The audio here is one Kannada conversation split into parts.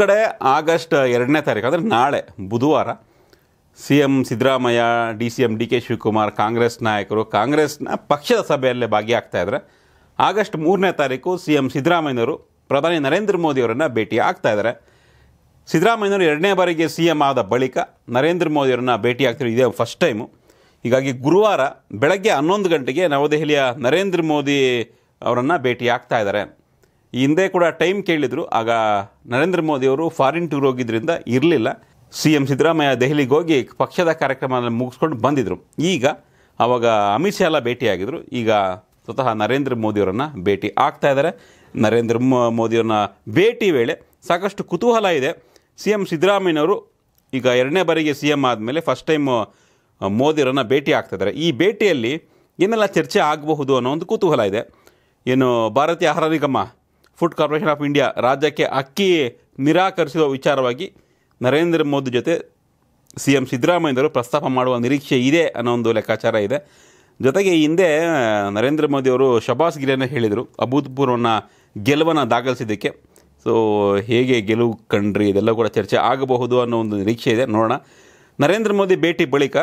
ಕಡೆ ಆಗಸ್ಟ್ ಎರಡನೇ ತಾರೀಕು ಅಂದರೆ ನಾಳೆ ಬುಧವಾರ C M Siddaramaiah D C M D K Shivakumar Congress ನಾಯಕರು ಕಾಂಗ್ರೆಸ್ನ ಪಕ್ಷದ ಸಭೆಯಲ್ಲೇ ಇದ್ದಾರೆ ಆಗಸ್ಟ್ ಮೂರನೇ ತಾರೀಕು ಸಿ ಎಂ ಸಿದ್ದರಾಮಯ್ಯನವರು ಪ್ರಧಾನಿ ನರೇಂದ್ರ ಮೋದಿಯವರನ್ನು ಭೇಟಿ ಆಗ್ತಾ ಇದ್ದಾರೆ ಸಿದ್ದರಾಮಯ್ಯನವರು ಎರಡನೇ ಬಾರಿಗೆ ಸಿ ಎಂ ಆದ ಬಳಿಕ ನರೇಂದ್ರ ಮೋದಿಯವರನ್ನು ಭೇಟಿ ಆಗ್ತಿರೋ ಇದೇ ಫಸ್ಟ್ ಟೈಮು ಹೀಗಾಗಿ ಗುರುವಾರ ಬೆಳಗ್ಗೆ ಹನ್ನೊಂದು ಗಂಟೆಗೆ ನವದೆಹಲಿಯ ನರೇಂದ್ರ ಮೋದಿ ಅವರನ್ನು ಭೇಟಿ ಆಗ್ತಾ ಇದ್ದಾರೆ ಹಿಂದೆ ಕೂಡ ಟೈಮ್ ಕೇಳಿದರು ಆಗ ನರೇಂದ್ರ ಮೋದಿಯವರು ಫಾರಿನ್ ಟೂರ್ ಹೋಗಿದ್ದರಿಂದ ಇರಲಿಲ್ಲ ಸಿ ಎಂ ಸಿದ್ದರಾಮಯ್ಯ ದೆಹಲಿಗೆ ಹೋಗಿ ಪಕ್ಷದ ಕಾರ್ಯಕ್ರಮದಲ್ಲಿ ಮುಗಿಸ್ಕೊಂಡು ಬಂದಿದ್ದರು ಈಗ ಆವಾಗ ಅಮಿತ್ ಶಾ ಎಲ್ಲ ಭೇಟಿಯಾಗಿದ್ದರು ಈಗ ಸ್ವತಃ ನರೇಂದ್ರ ಮೋದಿಯವರನ್ನು ಭೇಟಿ ಆಗ್ತಾ ಇದ್ದಾರೆ ನರೇಂದ್ರ ಮೋದಿಯವ್ರನ್ನ ಭೇಟಿ ವೇಳೆ ಸಾಕಷ್ಟು ಕುತೂಹಲ ಇದೆ ಸಿ ಎಂ ಸಿದ್ದರಾಮಯ್ಯವರು ಈಗ ಎರಡನೇ ಬಾರಿಗೆ ಸಿ ಎಂ ಆದಮೇಲೆ ಫಸ್ಟ್ ಟೈಮ್ ಮೋದಿಯವರನ್ನು ಭೇಟಿ ಆಗ್ತಾ ಇದ್ದಾರೆ ಈ ಭೇಟಿಯಲ್ಲಿ ಏನೆಲ್ಲ ಚರ್ಚೆ ಆಗಬಹುದು ಅನ್ನೋ ಒಂದು ಕುತೂಹಲ ಇದೆ ಏನು ಭಾರತೀಯ ಆಹಾರ ನಿಗಮ ಫುಡ್ ಕಾರ್ಪೊರೇಷನ್ ಆಫ್ ಇಂಡಿಯಾ ರಾಜ್ಯಕ್ಕೆ ಅಕ್ಕಿ ನಿರಾಕರಿಸುವ ವಿಚಾರವಾಗಿ ನರೇಂದ್ರ ಮೋದಿ ಜೊತೆ ಸಿ ಎಂ ಸಿದ್ದರಾಮಯ್ಯವರು ಪ್ರಸ್ತಾಪ ಮಾಡುವ ನಿರೀಕ್ಷೆ ಇದೆ ಅನ್ನೋ ಒಂದು ಲೆಕ್ಕಾಚಾರ ಇದೆ ಜೊತೆಗೆ ಹಿಂದೆ ನರೇಂದ್ರ ಮೋದಿಯವರು ಶಬಾಸ್ ಗಿರಿಯನ್ನು ಹೇಳಿದರು ಅಭೂತಪೂರ್ವನ ಗೆಲುವನ್ನು ದಾಖಲಿಸಿದ್ದಕ್ಕೆ ಸೊ ಹೇಗೆ ಗೆಲುವು ಕಂಡ್ರಿ ಇದೆಲ್ಲ ಕೂಡ ಚರ್ಚೆ ಆಗಬಹುದು ಅನ್ನೋ ಒಂದು ನಿರೀಕ್ಷೆ ಇದೆ ನೋಡೋಣ ನರೇಂದ್ರ ಮೋದಿ ಭೇಟಿ ಬಳಿಕ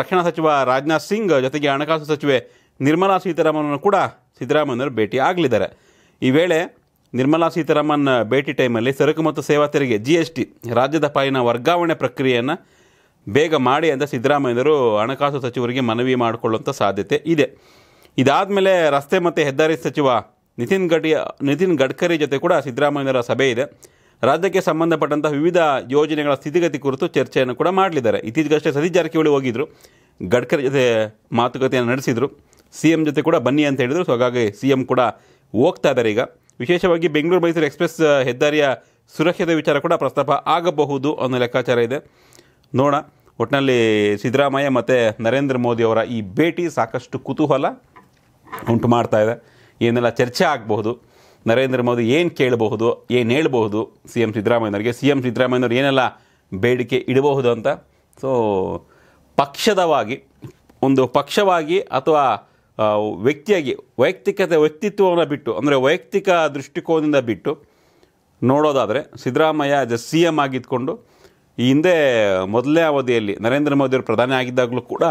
ರಕ್ಷಣಾ ಸಚಿವ ರಾಜನಾಥ್ ಸಿಂಗ್ ಜೊತೆಗೆ ಹಣಕಾಸು ಸಚಿವೆ ನಿರ್ಮಲಾ ಸೀತಾರಾಮನ್ ಕೂಡ ಸಿದ್ದರಾಮಯ್ಯವರು ಭೇಟಿ ಆಗಲಿದ್ದಾರೆ ಈ ವೇಳೆ ನಿರ್ಮಲಾ ಸೀತಾರಾಮನ್ ಭೇಟಿ ಟೈಮಲ್ಲಿ ಸರಕು ಮತ್ತು ಸೇವಾ ತೆರಿಗೆ ಜಿ ಎಸ್ ಟಿ ರಾಜ್ಯದ ಪಾಲಿನ ವರ್ಗಾವಣೆ ಪ್ರಕ್ರಿಯೆಯನ್ನು ಬೇಗ ಮಾಡಿ ಅಂತ ಸಿದ್ದರಾಮಯ್ಯರು ಹಣಕಾಸು ಸಚಿವರಿಗೆ ಮನವಿ ಮಾಡಿಕೊಳ್ಳುವಂಥ ಸಾಧ್ಯತೆ ಇದೆ ಇದಾದ ಮೇಲೆ ರಸ್ತೆ ಮತ್ತು ಹೆದ್ದಾರಿ ಸಚಿವ ನಿತಿನ್ ಗಡಿಯ ನಿತಿನ್ ಗಡ್ಕರಿ ಜೊತೆ ಕೂಡ ಸಿದ್ದರಾಮಯ್ಯರ ಸಭೆ ಇದೆ ರಾಜ್ಯಕ್ಕೆ ಸಂಬಂಧಪಟ್ಟಂಥ ವಿವಿಧ ಯೋಜನೆಗಳ ಸ್ಥಿತಿಗತಿ ಕುರಿತು ಚರ್ಚೆಯನ್ನು ಕೂಡ ಮಾಡಲಿದ್ದಾರೆ ಇತ್ತೀಚೆಗಷ್ಟೇ ಸತೀಶ್ ಜಾರಕಿಹೊಳಿ ಹೋಗಿದ್ದರು ಗಡ್ಕರಿ ಜೊತೆ ಮಾತುಕತೆಯನ್ನು ನಡೆಸಿದರು ಸಿ ಎಂ ಜೊತೆ ಕೂಡ ಬನ್ನಿ ಅಂತ ಹೇಳಿದರು ಸೊ ಹಾಗಾಗಿ ಸಿ ಎಂ ಕೂಡ ಹೋಗ್ತಾ ಇದ್ದಾರೆ ಈಗ ವಿಶೇಷವಾಗಿ ಬೆಂಗಳೂರು ಮೈಸೂರು ಎಕ್ಸ್ಪ್ರೆಸ್ ಹೆದ್ದಾರಿಯ ಸುರಕ್ಷತೆ ವಿಚಾರ ಕೂಡ ಪ್ರಸ್ತಾಪ ಆಗಬಹುದು ಅನ್ನೋ ಲೆಕ್ಕಾಚಾರ ಇದೆ ನೋಡೋಣ ಒಟ್ಟಿನಲ್ಲಿ ಸಿದ್ದರಾಮಯ್ಯ ಮತ್ತು ನರೇಂದ್ರ ಮೋದಿ ಅವರ ಈ ಭೇಟಿ ಸಾಕಷ್ಟು ಕುತೂಹಲ ಉಂಟು ಮಾಡ್ತಾ ಇದೆ ಏನೆಲ್ಲ ಚರ್ಚೆ ಆಗಬಹುದು ನರೇಂದ್ರ ಮೋದಿ ಏನು ಕೇಳಬಹುದು ಏನು ಹೇಳಬಹುದು ಸಿ ಎಂ ಸಿದ್ದರಾಮಯ್ಯನವರಿಗೆ ಸಿ ಎಂ ಸಿದ್ದರಾಮಯ್ಯನವರು ಏನೆಲ್ಲ ಬೇಡಿಕೆ ಇಡಬಹುದು ಅಂತ ಸೊ ಪಕ್ಷದವಾಗಿ ಒಂದು ಪಕ್ಷವಾಗಿ ಅಥವಾ ವ್ಯಕ್ತಿಯಾಗಿ ವೈಯಕ್ತಿಕತೆ ವ್ಯಕ್ತಿತ್ವವನ್ನು ಬಿಟ್ಟು ಅಂದರೆ ವೈಯಕ್ತಿಕ ದೃಷ್ಟಿಕೋನದಿಂದ ಬಿಟ್ಟು ನೋಡೋದಾದರೆ Siddaramaiah as a C M ಆಗಿದ್ದುಕೊಂಡು ಈ ಹಿಂದೆ ಮೊದಲನೇ ಅವಧಿಯಲ್ಲಿ ನರೇಂದ್ರ ಮೋದಿಯವರು ಪ್ರಧಾನಿ ಆಗಿದ್ದಾಗಲೂ ಕೂಡ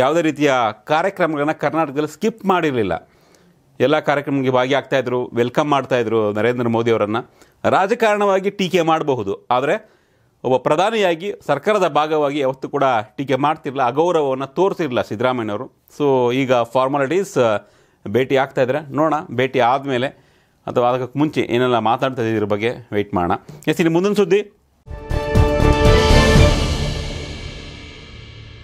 ಯಾವುದೇ ರೀತಿಯ ಕಾರ್ಯಕ್ರಮಗಳನ್ನು ಕರ್ನಾಟಕದಲ್ಲಿ ಸ್ಕಿಪ್ ಮಾಡಿರಲಿಲ್ಲ ಎಲ್ಲ ಕಾರ್ಯಕ್ರಮಕ್ಕೆ ಭಾಗಿಯಾಗ್ತಾಯಿದ್ರು ವೆಲ್ಕಮ್ ಮಾಡ್ತಾಯಿದ್ರು ನರೇಂದ್ರ ಮೋದಿಯವರನ್ನು ರಾಜಕಾರಣವಾಗಿ ಟೀಕೆ ಮಾಡಬಹುದು ಆದರೆ ಒಬ್ಬ ಪ್ರಧಾನಿಯಾಗಿ ಸರ್ಕಾರದ ಭಾಗವಾಗಿ ಯಾವತ್ತೂ ಕೂಡ ಟೀಕೆ ಮಾಡ್ತಿರಲಿಲ್ಲ ಅಗೌರವವನ್ನು ತೋರಿಸಿರಲಿಲ್ಲ ಸಿದ್ದರಾಮಯ್ಯವರು ಸೊ ಈಗ ಫಾರ್ಮಾಲಿಟೀಸ್ ಭೇಟಿ ಆಗ್ತಾ ಇದ್ದಾರೆ ನೋಡೋಣ ಭೇಟಿ ಆದಮೇಲೆ ಅಥವಾ ಅದಕ್ಕೆ ಮುಂಚೆ ಏನೆಲ್ಲ ಮಾತಾಡ್ತಾ ಇದ್ರ ಬಗ್ಗೆ ವೆಯ್ಟ್ ಮಾಡೋಣ ಎಸ್ ಇಲ್ಲಿ ಮುಂದಿನ ಸುದ್ದಿ